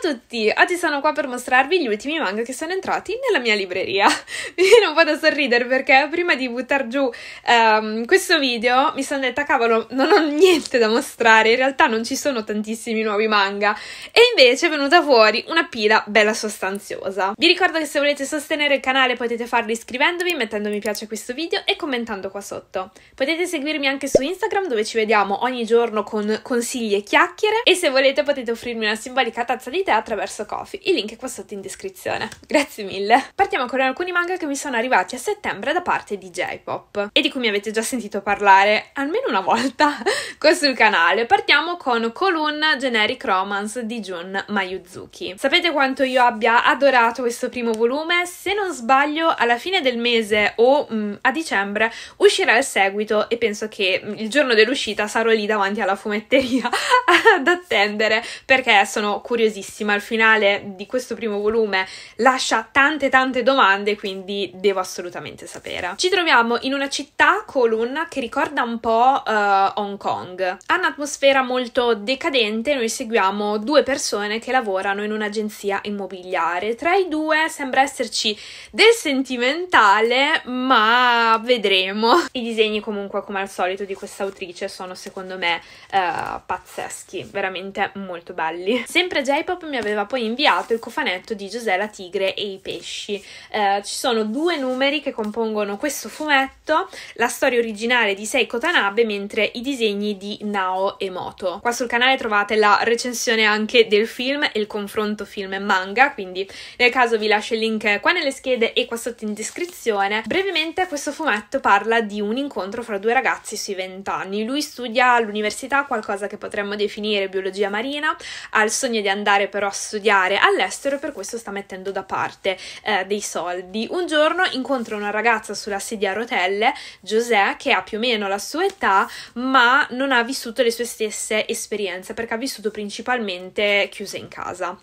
Ciao a tutti! Oggi sono qua per mostrarvi gli ultimi manga che sono entrati nella mia libreria. Mi viene un po' da sorridere perché prima di buttare giù um, questo video mi sono detta cavolo, non ho niente da mostrare, in realtà non ci sono tantissimi nuovi manga e invece è venuta fuori una pila bella sostanziosa. Vi ricordo che se volete sostenere il canale potete farlo iscrivendovi, mettendo mi piace a questo video e commentando qua sotto. Potete seguirmi anche su Instagram dove ci vediamo ogni giorno con consigli e chiacchiere e se volete potete offrirmi una simbolica tazza di acquisite attraverso Kofi. Il link è qua sotto in descrizione. Grazie mille. Partiamo con alcuni manga che mi sono arrivati a settembre da parte di J-Pop e di cui mi avete già sentito parlare almeno una volta qua sul canale. Partiamo con Colun Generic Romance di Jun Mayuzuki. Sapete quanto io abbia adorato questo primo volume? Se non sbaglio, alla fine del mese o mm, a dicembre uscirà il seguito e penso che mm, il giorno dell'uscita sarò lì davanti alla fumetteria ad attendere perché sono curiosissima bellissima al finale di questo primo volume lascia tante tante domande, quindi devo assolutamente sapere. Ci troviamo in una città, Kowloon, che ricorda un po' uh, Hong Kong. Ha un'atmosfera molto decadente, noi seguiamo due persone che lavorano in un'agenzia immobiliare. Tra i due sembra esserci del sentimentale, ma vedremo. I disegni comunque, come al solito, di questa autrice sono secondo me uh, pazzeschi, veramente molto belli. Sempre J-pop mi aveva poi inviato il cofanetto di la Tigre e i pesci. Eh, ci sono due numeri che compongono questo fumetto, la storia originale di Seiko Tanabe, mentre i disegni di Nao Emoto. Qua sul canale trovate la recensione anche del film e il confronto film e manga, quindi nel caso vi lascio il link qua nelle schede e qua sotto in descrizione. Brevemente questo fumetto parla di un incontro fra due ragazzi sui 20 anni. Lui studia all'università qualcosa che potremmo definire biologia marina, ha il sogno di andare per però a studiare all'estero e per questo sta mettendo da parte eh, dei soldi. Un giorno incontra una ragazza sulla sedia a rotelle, José, che ha più o meno la sua età, ma non ha vissuto le sue stesse esperienze perché ha vissuto principalmente chiusa in casa.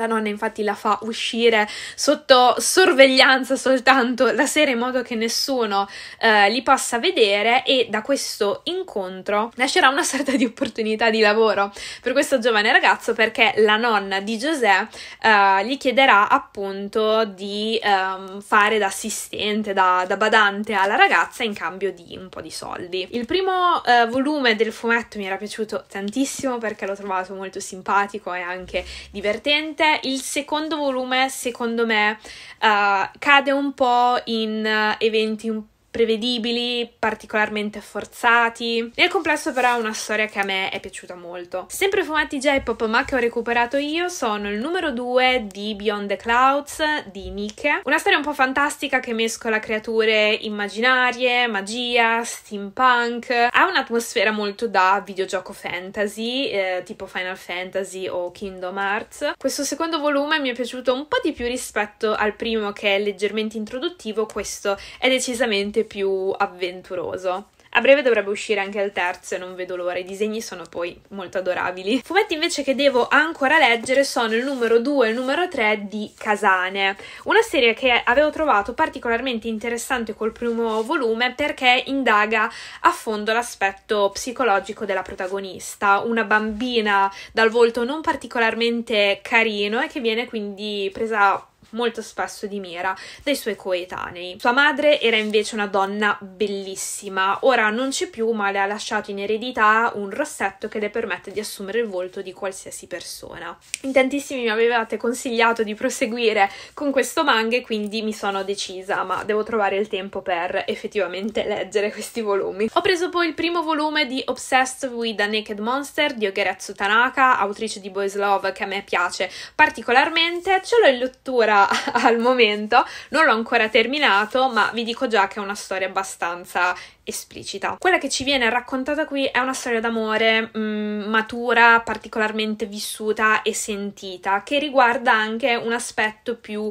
La nonna infatti la fa uscire sotto sorveglianza soltanto la sera in modo che nessuno eh, li possa vedere e da questo incontro nascerà una sorta di opportunità di lavoro per questo giovane ragazzo perché la nonna di José eh, gli chiederà appunto di eh, fare da assistente, da, da, badante alla ragazza in cambio di un po' di soldi. Il primo eh, volume del fumetto mi era piaciuto tantissimo perché l'ho trovato molto simpatico e anche divertente il secondo volume, secondo me, uh, cade un po' in eh, eventi un po' prevedibili, particolarmente forzati. Nel complesso però è una storia che a me è piaciuta molto. Sempre fumetti J-pop ma che ho recuperato io sono il numero 2 di Beyond the Clouds di Nike. Una storia un po' fantastica che mescola creature immaginarie, magia, steampunk. Ha un'atmosfera molto da videogioco fantasy, eh, tipo Final Fantasy o Kingdom Hearts. Questo secondo volume mi è piaciuto un po' di più rispetto al primo che è leggermente introduttivo, questo è decisamente leggermente più avventuroso. A breve dovrebbe uscire anche il terzo e non vedo l'ora, i disegni sono poi molto adorabili. Fumetti invece che devo ancora leggere sono il numero 2 e il numero 3 di Casane, una serie che avevo trovato particolarmente interessante col primo volume perché indaga a fondo l'aspetto psicologico della protagonista, una bambina dal volto non particolarmente carino e che viene quindi presa molto spesso di mira dai suoi coetanei. Sua madre era invece una donna bellissima, ora non c'è più, ma le ha lasciato in eredità un rossetto che le permette di assumere il volto di qualsiasi persona. In tantissimi mi avevate consigliato di proseguire con questo manga e quindi mi sono decisa, ma devo trovare il tempo per effettivamente leggere questi volumi. Ho preso poi il primo volume di Obsessed with a Naked Monster di Ogeretsu Tanaka, autrice di Boys Love che a me piace particolarmente, ce l'ho in lettura al momento. Non l'ho ancora terminato, ma vi dico già che è una storia abbastanza esplicita. Quella che ci viene raccontata qui è una storia d'amore mh, mm, matura, particolarmente vissuta e sentita, che riguarda anche un aspetto più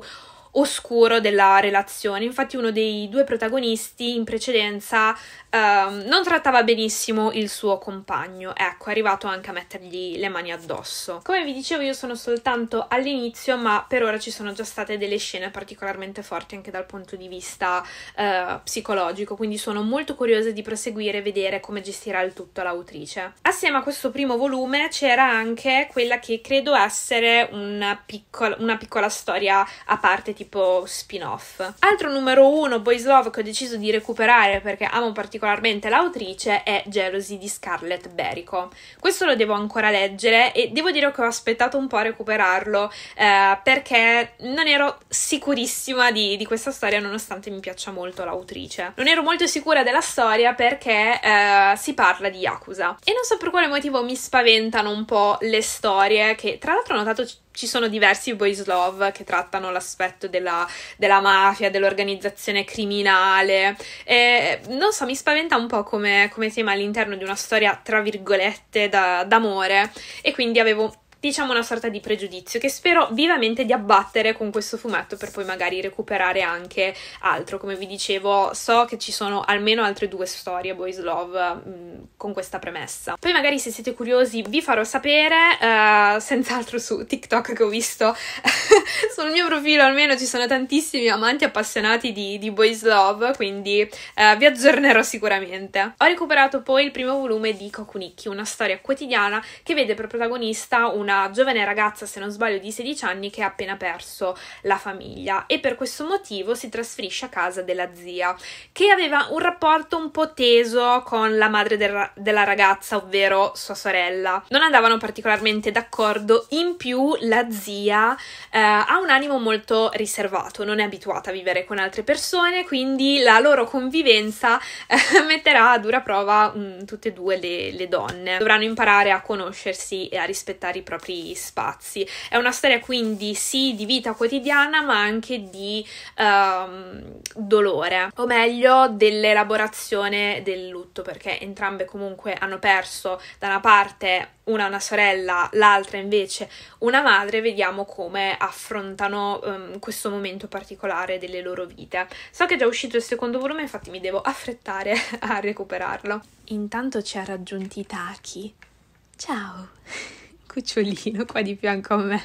oscuro della relazione. Infatti uno dei due protagonisti in precedenza ehm, non trattava benissimo il suo compagno, ecco, è arrivato anche a mettergli le mani addosso. Come vi dicevo io sono soltanto all'inizio, ma per ora ci sono già state delle scene particolarmente forti anche dal punto di vista eh, psicologico, quindi sono molto curiosa di proseguire e vedere come gestirà il tutto l'autrice. Assieme a questo primo volume c'era anche quella che credo essere una piccola, una piccola storia a parte tipo spin-off. Altro numero uno, Boys Love, che ho deciso di recuperare perché amo particolarmente l'autrice, è Jealousy di Scarlett Berico. Questo lo devo ancora leggere e devo dire che ho aspettato un po' a recuperarlo eh, perché non ero sicurissima di, di, questa storia nonostante mi piaccia molto l'autrice. Non ero molto sicura della storia perché eh, si parla di Yakuza. E non so per quale motivo mi spaventano un po' le storie che tra l'altro ho notato ci sono diversi boys love che trattano l'aspetto della, della mafia, dell'organizzazione criminale. E, non so, mi spaventa un po' come, come tema all'interno di una storia, tra virgolette, da, d'amore. E quindi avevo diciamo una sorta di pregiudizio che spero vivamente di abbattere con questo fumetto per poi magari recuperare anche altro. Come vi dicevo, so che ci sono almeno altre due storie Boys Love mh, mm, con questa premessa. Poi magari se siete curiosi vi farò sapere, uh, senz'altro su TikTok che ho visto sul mio profilo almeno ci sono tantissimi amanti appassionati di, di Boys Love, quindi uh, vi aggiornerò sicuramente. Ho recuperato poi il primo volume di Kokunikki, una storia quotidiana che vede per protagonista un una giovane ragazza, se non sbaglio, di 16 anni che ha appena perso la famiglia e per questo motivo si trasferisce a casa della zia, che aveva un rapporto un po' teso con la madre del della ragazza, ovvero sua sorella. Non andavano particolarmente d'accordo, in più la zia eh, ha un animo molto riservato, non è abituata a vivere con altre persone, quindi la loro convivenza eh, metterà a dura prova mh, mm, tutte e due le, le donne. Dovranno imparare a conoscersi e a rispettare i propri propri spazi. È una storia quindi sì di vita quotidiana ma anche di um, dolore, o meglio dell'elaborazione del lutto, perché entrambe comunque hanno perso da una parte una una sorella, l'altra invece una madre, vediamo come affrontano um, questo momento particolare delle loro vite. So che è già uscito il secondo volume, infatti mi devo affrettare a recuperarlo. Intanto ci ha raggiunti Taki. Ciao! cucciolino qua di fianco a me.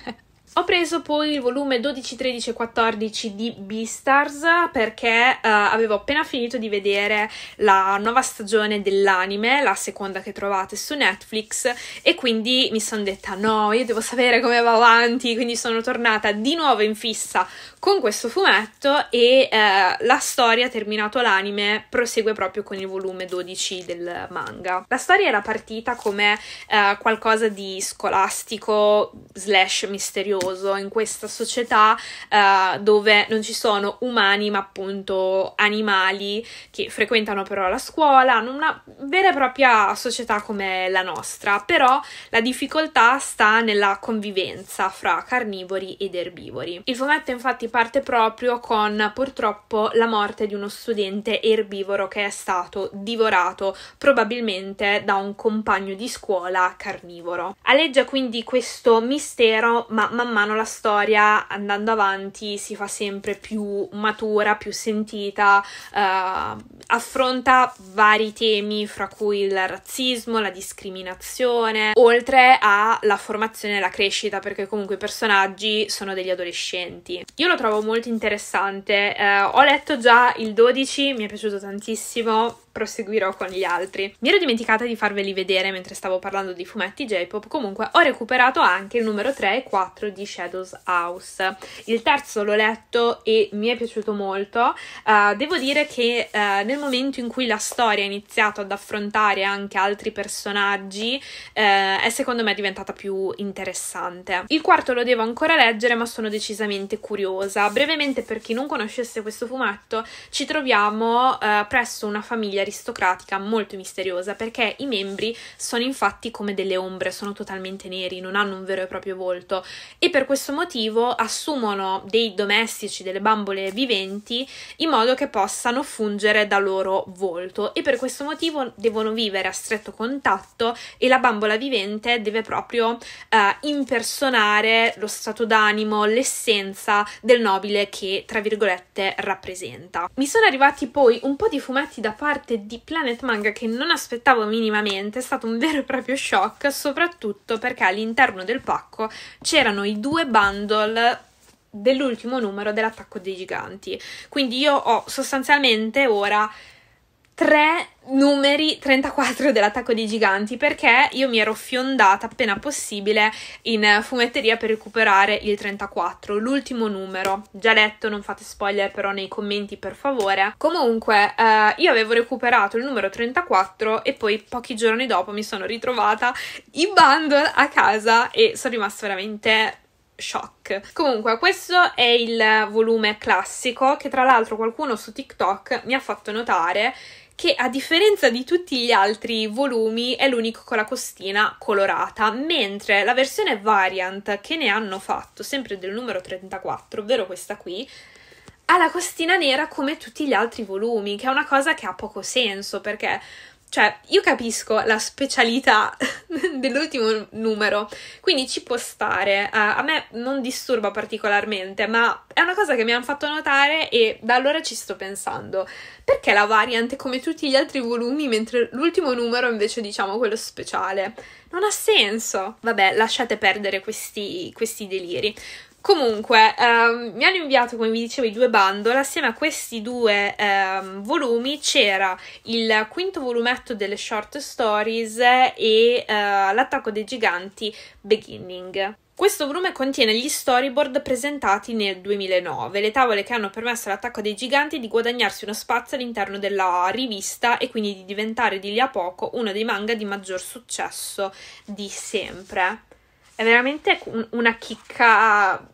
Ho preso poi il volume 12, 13 e 14 di Beastars perché uh, avevo appena finito di vedere la nuova stagione dell'anime, la seconda che trovate su Netflix e quindi mi sono detta no, io devo sapere come va avanti, quindi sono tornata di nuovo in fissa con questo fumetto e eh, la storia, terminato l'anime, prosegue proprio con il volume 12 del manga. La storia era partita come eh, qualcosa di scolastico slash misterioso in questa società eh, dove non ci sono umani ma appunto animali che frequentano però la scuola, una vera e propria società come la nostra, però la difficoltà sta nella convivenza fra carnivori ed erbivori. Il fumetto infatti parte proprio con purtroppo la morte di uno studente erbivoro che è stato divorato probabilmente da un compagno di scuola carnivoro. Aleggia quindi questo mistero, ma man mano la storia andando avanti si fa sempre più matura, più sentita, eh, affronta vari temi fra cui il razzismo, la discriminazione, oltre alla formazione e la crescita, perché comunque i personaggi sono degli adolescenti. Io l'ho trovo molto interessante. Eh, ho letto già il 12, mi è piaciuto tantissimo, proseguirò con gli altri. Mi ero dimenticata di farveli vedere mentre stavo parlando di fumetti J-pop, comunque ho recuperato anche il numero 3 e 4 di Shadows House. Il terzo l'ho letto e mi è piaciuto molto. Uh, devo dire che uh, nel momento in cui la storia ha iniziato ad affrontare anche altri personaggi, uh, è secondo me diventata più interessante. Il quarto lo devo ancora leggere, ma sono decisamente curiosa. Brevemente, per chi non conoscesse questo fumetto, ci troviamo presso una famiglia aristocratica molto misteriosa perché i membri sono infatti come delle ombre, sono totalmente neri, non hanno un vero e proprio volto e per questo motivo assumono dei domestici, delle bambole viventi in modo che possano fungere da loro volto e per questo motivo devono vivere a stretto contatto e la bambola vivente deve proprio eh, impersonare lo stato d'animo, l'essenza del nobile che tra virgolette rappresenta. Mi sono arrivati poi un po' di fumetti da parte parte di Planet Manga che non aspettavo minimamente, è stato un vero e proprio shock, soprattutto perché all'interno del pacco c'erano i due bundle dell'ultimo numero dell'attacco dei giganti. Quindi io ho sostanzialmente ora tre numeri 34 dell'attacco dei giganti perché io mi ero fiondata appena possibile in fumetteria per recuperare il 34, l'ultimo numero. Già letto, non fate spoiler però nei commenti per favore. Comunque, eh, io avevo recuperato il numero 34 e poi pochi giorni dopo mi sono ritrovata in bundle a casa e sono rimasta veramente shock. Comunque, questo è il volume classico che tra l'altro qualcuno su TikTok mi ha fatto notare che a differenza di tutti gli altri volumi è l'unico con la costina colorata, mentre la versione variant che ne hanno fatto, sempre del numero 34, ovvero questa qui, ha la costina nera come tutti gli altri volumi, che è una cosa che ha poco senso perché cioè, io capisco la specialità dell'ultimo numero, quindi ci può stare. Uh, a me non disturba particolarmente, ma è una cosa che mi hanno fatto notare e da allora ci sto pensando. Perché la variante come tutti gli altri volumi, mentre l'ultimo numero invece diciamo quello speciale? Non ha senso. Vabbè, lasciate perdere questi, questi deliri. Comunque, ehm, mi hanno inviato, come vi dicevo, i due bundle. Assieme a questi due ehm, volumi c'era il quinto volumetto delle short stories e eh, L'attacco dei giganti Beginning. Questo volume contiene gli storyboard presentati nel 2009, le tavole che hanno permesso all'attacco dei giganti di guadagnarsi uno spazio all'interno della rivista e quindi di diventare di lì a poco uno dei manga di maggior successo di sempre è veramente una chicca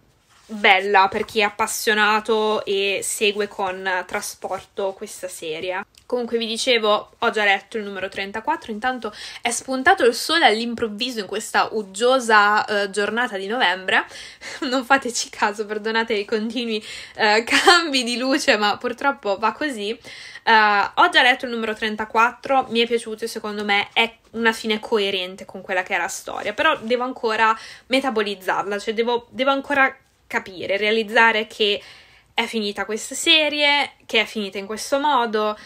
bella per chi è appassionato e segue con trasporto questa serie. Comunque vi dicevo, ho già letto il numero 34, intanto è spuntato il sole all'improvviso in questa uggiosa eh, giornata di novembre. Non fateci caso, perdonate i continui eh, cambi di luce, ma purtroppo va così. Eh, ho già letto il numero 34, mi è piaciuto e secondo me è una fine coerente con quella che è la storia, però devo ancora metabolizzarla, cioè devo, devo ancora capire, realizzare che è finita questa serie, che è finita in questo modo,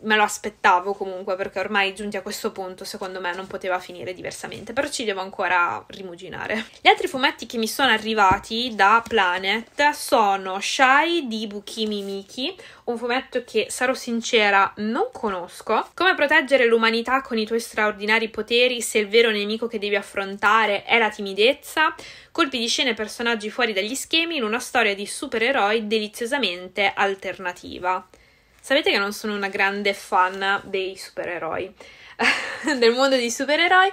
me lo aspettavo comunque perché ormai giunti a questo punto secondo me non poteva finire diversamente, però ci devo ancora rimuginare. Gli altri fumetti che mi sono arrivati da Planet sono Shy di Bukimi Miki, un fumetto che sarò sincera non conosco, come proteggere l'umanità con i tuoi straordinari poteri se il vero nemico che devi affrontare è la timidezza, colpi di scena e personaggi fuori dagli schemi in una storia di supereroi deliziosamente alternativa. Sapete che non sono una grande fan dei supereroi, del mondo dei supereroi,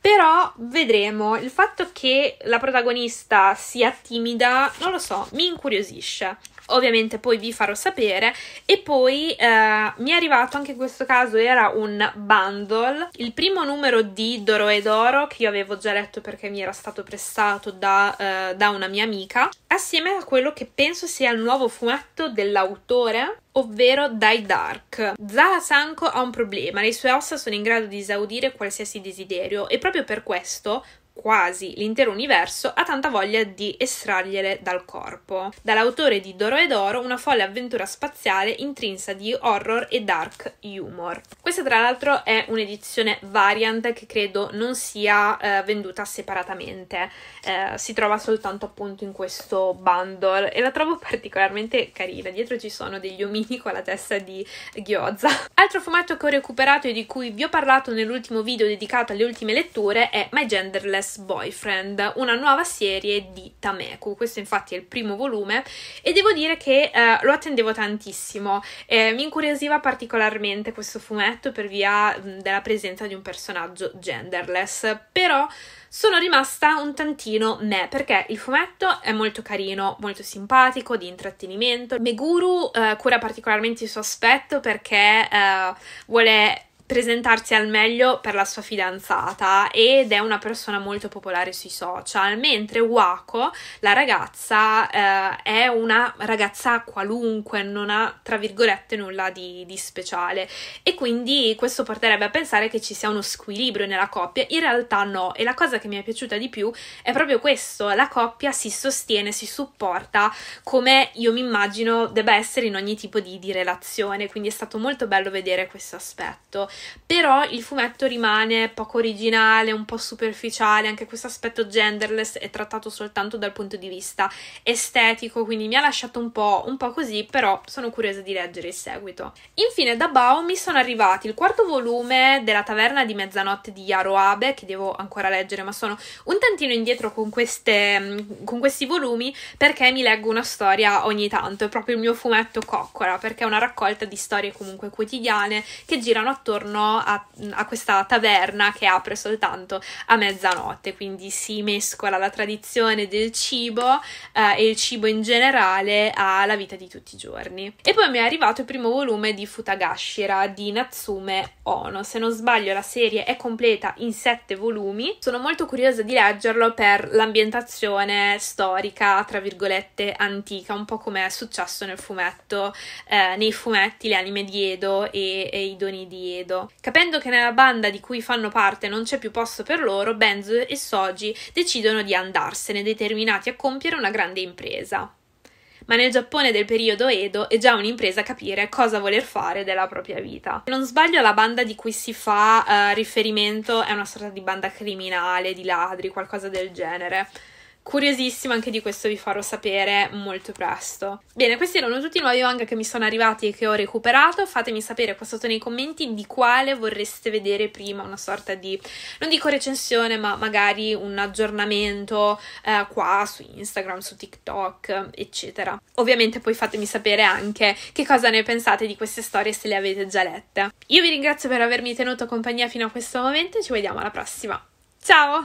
però vedremo. Il fatto che la protagonista sia timida, non lo so, mi incuriosisce ovviamente poi vi farò sapere e poi eh, mi è arrivato anche in questo caso era un bundle il primo numero di Doro e Doro che io avevo già letto perché mi era stato prestato da, eh, da una mia amica assieme a quello che penso sia il nuovo fumetto dell'autore ovvero Die Dark. Zaha Sanko ha un problema, le sue ossa sono in grado di esaudire qualsiasi desiderio e proprio per questo quasi l'intero universo, ha tanta voglia di estrargliele dal corpo. Dall'autore di Doro ed Oro, una folle avventura spaziale intrinsa di horror e dark humor. Questa tra l'altro è un'edizione variant che credo non sia eh, venduta separatamente, eh, si trova soltanto appunto in questo bundle e la trovo particolarmente carina. Dietro ci sono degli omini con la testa di Gyoza. Altro fumetto che ho recuperato e di cui vi ho parlato nell'ultimo video dedicato alle ultime letture è My Genderless Best Boyfriend, una nuova serie di Tameku. Questo infatti è il primo volume e devo dire che eh, lo attendevo tantissimo. Eh, mi incuriosiva particolarmente questo fumetto per via mh, mm, della presenza di un personaggio genderless, però sono rimasta un tantino me perché il fumetto è molto carino, molto simpatico, di intrattenimento. Meguru eh, cura particolarmente il suo aspetto perché eh, vuole presentarsi al meglio per la sua fidanzata ed è una persona molto popolare sui social, mentre Wako, la ragazza, eh, è una ragazza qualunque, non ha tra virgolette nulla di, di, speciale e quindi questo porterebbe a pensare che ci sia uno squilibrio nella coppia, in realtà no e la cosa che mi è piaciuta di più è proprio questo, la coppia si sostiene, si supporta come io mi immagino debba essere in ogni tipo di, di relazione, quindi è stato molto bello vedere questo aspetto però il fumetto rimane poco originale, un po' superficiale, anche questo aspetto genderless è trattato soltanto dal punto di vista estetico, quindi mi ha lasciato un po', un po così, però sono curiosa di leggere il seguito. Infine da Bao mi sono arrivati il quarto volume della Taverna di Mezzanotte di Yaro Abe, che devo ancora leggere, ma sono un tantino indietro con, queste, con questi volumi perché mi leggo una storia ogni tanto, è proprio il mio fumetto coccola, perché è una raccolta di storie comunque quotidiane che girano attorno intorno a, a questa taverna che apre soltanto a mezzanotte, quindi si mescola la tradizione del cibo eh, e il cibo in generale alla vita di tutti i giorni. E poi mi è arrivato il primo volume di Futagashira di Natsume Ono, se non sbaglio la serie è completa in sette volumi, sono molto curiosa di leggerlo per l'ambientazione storica, tra virgolette, antica, un po' come è successo nel fumetto, eh, nei fumetti, le anime di Edo e, e i doni di Edo mondo. Capendo che nella banda di cui fanno parte non c'è più posto per loro, Benzo e Soji decidono di andarsene, determinati a compiere una grande impresa. Ma nel Giappone del periodo Edo è già un'impresa capire cosa voler fare della propria vita. Se non sbaglio, la banda di cui si fa eh, riferimento è una sorta di banda criminale, di ladri, qualcosa del genere curiosissima anche di questo vi farò sapere molto presto. Bene, questi erano tutti i nuovi manga che mi sono arrivati e che ho recuperato. Fatemi sapere qua sotto nei commenti di quale vorreste vedere prima, una sorta di, non dico recensione, ma magari un aggiornamento eh, qua su Instagram, su TikTok, eccetera. Ovviamente poi fatemi sapere anche che cosa ne pensate di queste storie se le avete già lette. Io vi ringrazio per avermi tenuto compagnia fino a questo momento e ci vediamo alla prossima. Ciao!